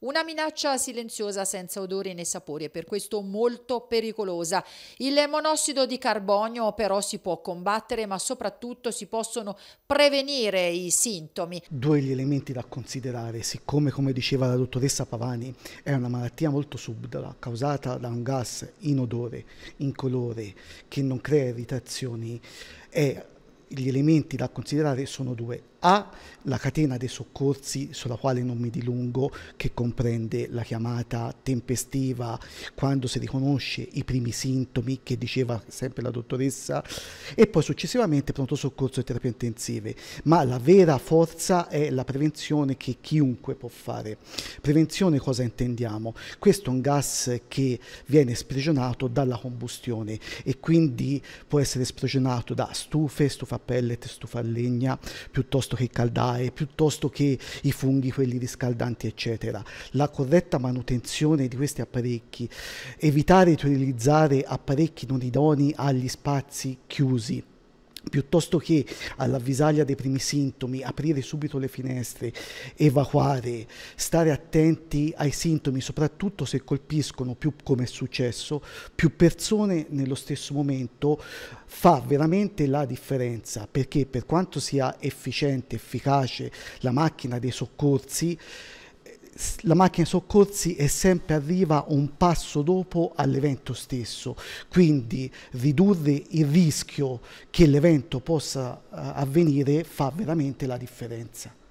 Una minaccia silenziosa senza odori né sapori e per questo molto pericolosa. Il monossido di carbonio però si può combattere ma soprattutto si possono prevenire i sintomi. Due gli elementi da considerare, siccome come diceva la dottoressa Pavani è una malattia molto subdola causata da un gas inodore, incolore, che non crea irritazioni, è gli elementi da considerare sono due. A, la catena dei soccorsi sulla quale non mi dilungo, che comprende la chiamata tempestiva quando si riconosce i primi sintomi che diceva sempre la dottoressa e poi successivamente pronto soccorso e terapie intensive. Ma la vera forza è la prevenzione che chiunque può fare. Prevenzione cosa intendiamo? Questo è un gas che viene sprigionato dalla combustione e quindi può essere sprigionato da stufe, stufa a pellet, stufa a legna, piuttosto che caldaie, piuttosto che i funghi, quelli riscaldanti, eccetera. La corretta manutenzione di questi apparecchi, evitare di utilizzare apparecchi non idoni agli spazi chiusi, piuttosto che all'avvisaglia dei primi sintomi aprire subito le finestre, evacuare, stare attenti ai sintomi, soprattutto se colpiscono più come è successo, più persone nello stesso momento fa veramente la differenza, perché per quanto sia efficiente, efficace la macchina dei soccorsi la macchina soccorsi è sempre arriva un passo dopo all'evento stesso, quindi ridurre il rischio che l'evento possa eh, avvenire fa veramente la differenza.